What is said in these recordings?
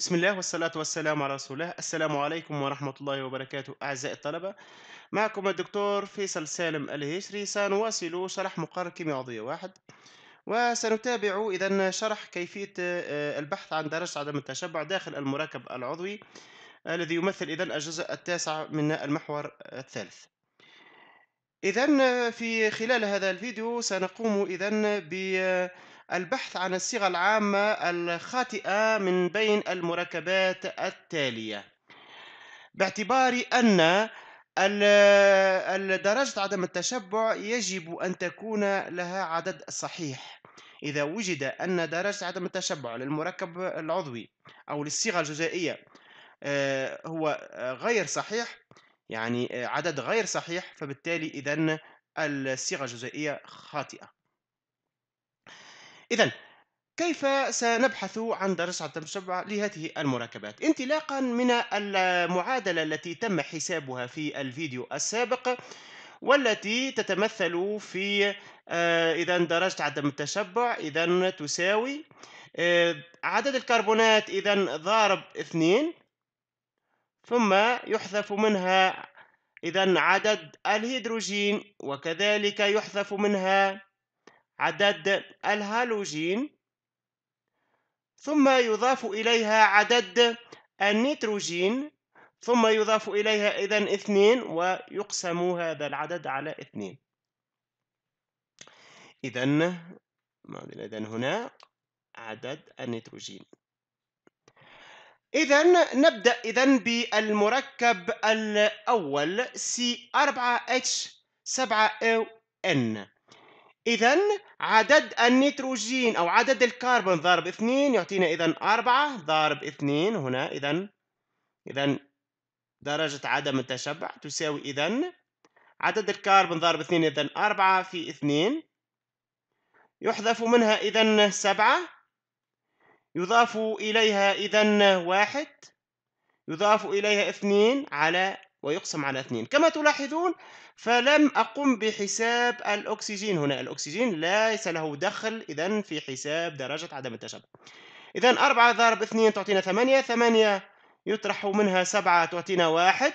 بسم الله والصلاة والسلام على رسول الله السلام عليكم ورحمة الله وبركاته أعزائي الطلبة معكم الدكتور فيصل سالم الهشري سنواصل شرح مقرر كيمياء عضوية واحد وسنتابع إذا شرح كيفية آه، البحث عن درجة عدم التشبع داخل المركب العضوي الذي يمثل إذا الجزء التاسع من المحور الثالث إذا آه، في خلال هذا الفيديو سنقوم إذا ب آه، البحث عن الصيغة العامة الخاطئة من بين المركبات التالية باعتبار أن درجة عدم التشبع يجب أن تكون لها عدد صحيح إذا وجد أن درجة عدم التشبع للمركب العضوي أو للصيغة الجزائية آه، هو غير صحيح يعني عدد غير صحيح فبالتالي إذا الصيغة الجزائية خاطئة إذا كيف سنبحث عن درجة عدم الشبع لهذه المركبات انطلاقا من المعادلة التي تم حسابها في الفيديو السابق والتي تتمثل في آه، إذا درجة عدم التشبع إذا تساوي آه، عدد الكربونات إذا ضارب اثنين ثم يحذف منها إذا عدد الهيدروجين وكذلك يحذف منها عدد الهالوجين ثم يضاف إليها عدد النيتروجين ثم يضاف إليها إذا اثنين ويقسم هذا العدد على اثنين إذا إذن هنا عدد النيتروجين إذا نبدأ إذا بالمركب الأول h 7 N إذا عدد النيتروجين أو عدد الكربون ضرب اثنين يعطينا إذا أربعة ضرب اثنين هنا إذا إذا درجة عدم التشبع تساوي إذا عدد الكربون ضرب اثنين إذا أربعة في اثنين يحذف منها إذا سبعة يضاف إليها إذا واحد يضاف إليها اثنين على ويقسم على اثنين كما تلاحظون فلم أقم بحساب الأكسجين هنا الأكسجين ليس له دخل إذا في حساب درجة عدم التشبع إذا أربعة ضرب اثنين تعطينا ثمانية ثمانية يطرح منها سبعة تعطينا واحد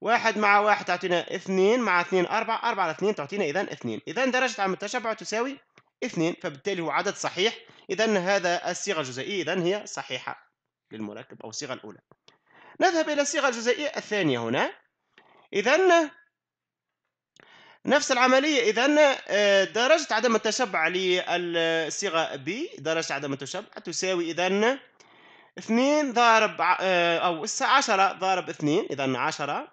واحد مع واحد تعطينا اثنين مع اثنين أربعة أربعة على اثنين تعطينا إذا اثنين إذا درجة عدم التشبع تساوي اثنين فبالتالي هو عدد صحيح إذا هذا الصيغة الجزائية إذا هي صحيحة للمركب أو الصيغة الأولى نذهب إلى الصيغة الجزائية الثانية هنا إذا نفس العملية إذا آه، درجة عدم التشبع للصيغة B درجة عدم التشبع تساوي إذا 2 ضارب آه، أو 10 ضارب 2 إذا 10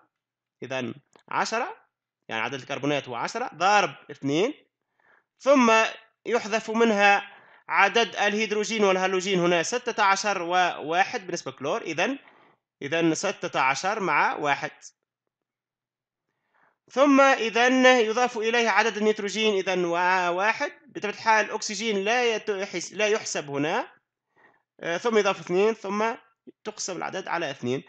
إذا 10 يعني عدد الكربونات هو 10 ضارب 2 ثم يحذف منها عدد الهيدروجين والهالوجين هنا 16 و1 بالنسبة كلور إذا إذا ستة عشر مع واحد ثم إذا يضاف إليه عدد النيتروجين إذا واحد بطبيعة الحال الأكسجين لا لا يحسب هنا آه، ثم يضاف اثنين ثم تقسم العدد على اثنين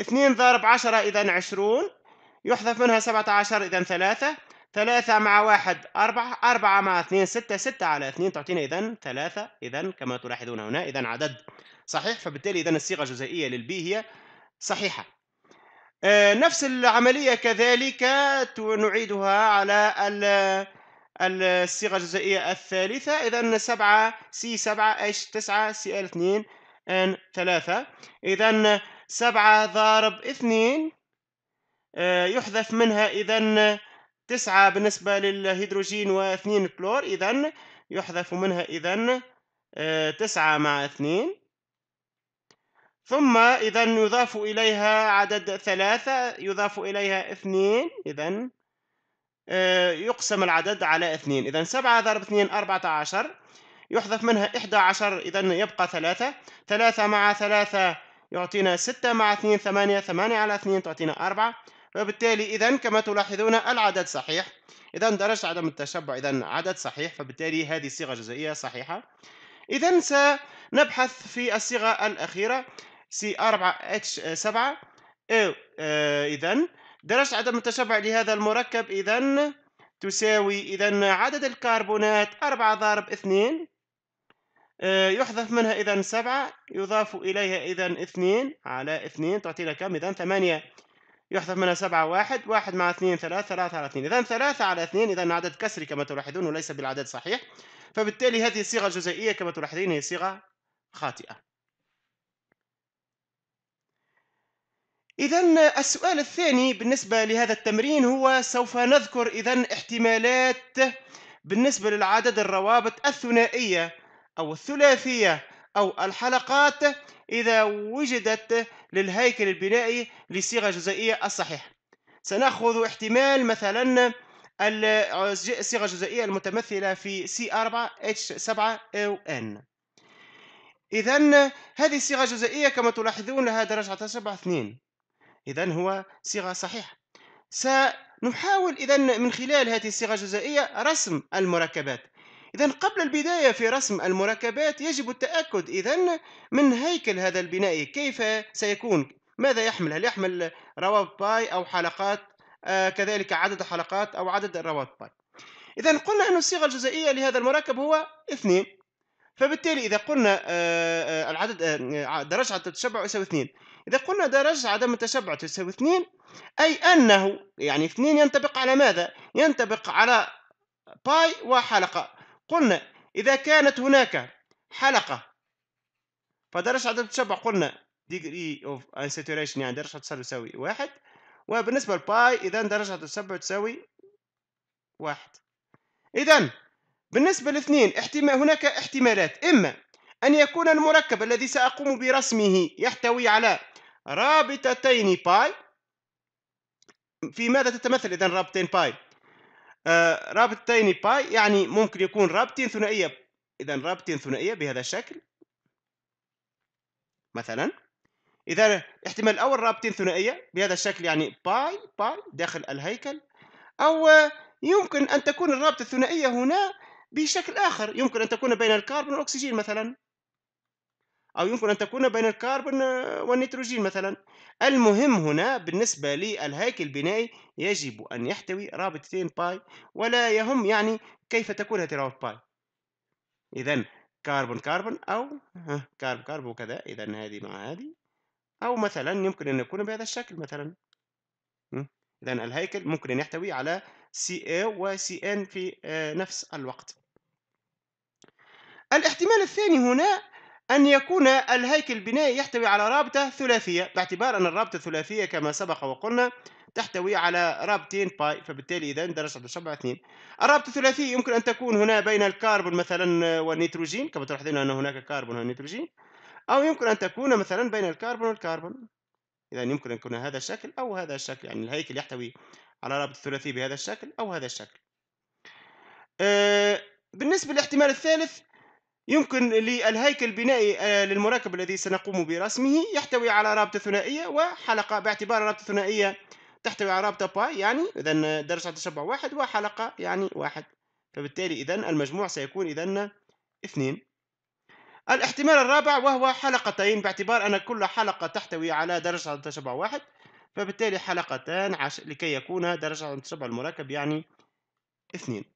اثنين ضارب عشرة إذا عشرون يحذف منها سبعة عشر إذا ثلاثة ثلاثة مع واحد أربعة أربعة مع اثنين ستة ستة على اثنين تعطينا إذا ثلاثة إذا كما تلاحظون هنا إذا عدد صحيح فبالتالي إذا الصيغة الجزائية للبي هي صحيحة آه، نفس العملية كذلك نعيدها على الصيغة الجزائية الثالثة إذا سبعة سي سبعة إيش تسعة سي إل اثنين إن ثلاثة إذا سبعة ضارب اثنين آه، يحذف منها إذا تسعة بالنسبة للهيدروجين واثنين كلور إذا يحذف منها إذا آه، تسعة مع اثنين ثم إذا يضاف إليها عدد ثلاثة يضاف إليها اثنين إذا آه، يقسم العدد على اثنين إذا سبعة ضرب اثنين أربعة عشر يحذف منها إحدى عشر إذا يبقى ثلاثة ثلاثة مع ثلاثة يعطينا ستة مع اثنين ثمانية ثمانية على اثنين تعطينا أربعة فبالتالي إذا كما تلاحظون العدد صحيح إذا درجة عدم التشبع إذا عدد صحيح فبالتالي هذه صيغة جزائية صحيحة إذا سنبحث في الصيغة الأخيرة سي 4 اتش 7 او آه، اذا درجة عدم التشبع لهذا المركب اذا تساوي اذا عدد الكربونات 4 ضارب 2 آه، يحذف منها إذا سبعة يضاف إليها إذا اثنين على اثنين تعطينا كم إذا ثمانية يحذف منها سبعة واحد واحد مع اثنين 3 ثلاثة على اثنين إذا ثلاثة على اثنين إذا عدد كسري كما تلاحظون وليس بالعدد صحيح فبالتالي هذه الصيغة الجزائية كما تلاحظين هي صيغة خاطئة إذا السؤال الثاني بالنسبة لهذا التمرين هو سوف نذكر إذا احتمالات بالنسبة للعدد الروابط الثنائية أو الثلاثية أو الحلقات إذا وجدت للهيكل البنائي لصيغة جزئية الصحيحة سنأخذ احتمال مثلا الصيغة الجزئية المتمثلة في C4H7ON 7 n اذا هذه الصيغة الجزئية كما تلاحظون لها درجة 7 2 إذا هو صيغة صحيحة سنحاول إذا من خلال هذه الصيغة الجزائية رسم المركبات إذا قبل البداية في رسم المركبات يجب التأكد إذا من هيكل هذا البناء كيف سيكون ماذا يحمل هل يحمل روابط باي أو حلقات آه، كذلك عدد حلقات أو عدد الروابط باي إذا قلنا أن الصيغة الجزائية لهذا المركب هو اثنين فبالتالي إذا قلنا آه، آه، العدد آه، درجة عدم التشبع يساوي 2 إذا قلنا درجة عدم التشبع تساوي 2 أي أنه يعني 2 ينطبق على ماذا؟ ينطبق على باي وحلقة قلنا إذا كانت هناك حلقة فدرجة عدم التشبع قلنا degree of unsaturation يعني درجة التشبع تساوي واحد وبالنسبة لباي إذا درجة التشبع تساوي واحد إذا بالنسبة لاثنين احتمال هناك احتمالات إما أن يكون المركب الذي سأقوم برسمه يحتوي على رابطتين باي في ماذا تتمثل إذا رابطتين باي؟ آه رابطتين باي يعني ممكن يكون رابطين ثنائية إذا رابطين ثنائية بهذا الشكل مثلا إذا احتمال الأول رابطين ثنائية بهذا الشكل يعني باي باي داخل الهيكل أو يمكن أن تكون الرابطة الثنائية هنا بشكل آخر يمكن أن تكون بين الكربون والأكسجين مثلا أو يمكن أن تكون بين الكربون والنيتروجين مثلا المهم هنا بالنسبة للهيكل البنائي يجب أن يحتوي رابطتين باي ولا يهم يعني كيف تكون هذه الرابطه باي إذا كربون كربون أو كربون كربون وكذا إذا هذه مع هذه أو مثلا يمكن أن يكون بهذا الشكل مثلا إذا الهيكل ممكن أن يحتوي على سي اي سي ان في آه، نفس الوقت الاحتمال الثاني هنا أن يكون الهيكل البنائي يحتوي على رابطة ثلاثية باعتبار أن الرابطة الثلاثية كما سبق وقلنا تحتوي على رابطين باي فبالتالي إذا درجة الشبع اثنين الرابطة الثلاثية يمكن أن تكون هنا بين الكربون مثلا والنيتروجين كما تلاحظون أن هناك كربون ونيتروجين أو يمكن أن تكون مثلا بين الكربون والكربون إذا يمكن أن يكون هذا الشكل أو هذا الشكل يعني الهيكل يحتوي على رابط ثلاثي بهذا الشكل أو هذا الشكل آه، بالنسبة للاحتمال الثالث يمكن للهيكل البنائي آه، للمركب الذي سنقوم برسمه يحتوي على رابطة ثنائية وحلقة باعتبار رابطة ثنائية تحتوي على رابطة باي يعني إذا درجة تشبع واحد وحلقة يعني واحد فبالتالي إذا المجموع سيكون إذا اثنين الاحتمال الرابع وهو حلقتين باعتبار أن كل حلقة تحتوي على درجة تشبع واحد فبالتالي حلقتان عش... لكي يكون درجة عند المركب يعني اثنين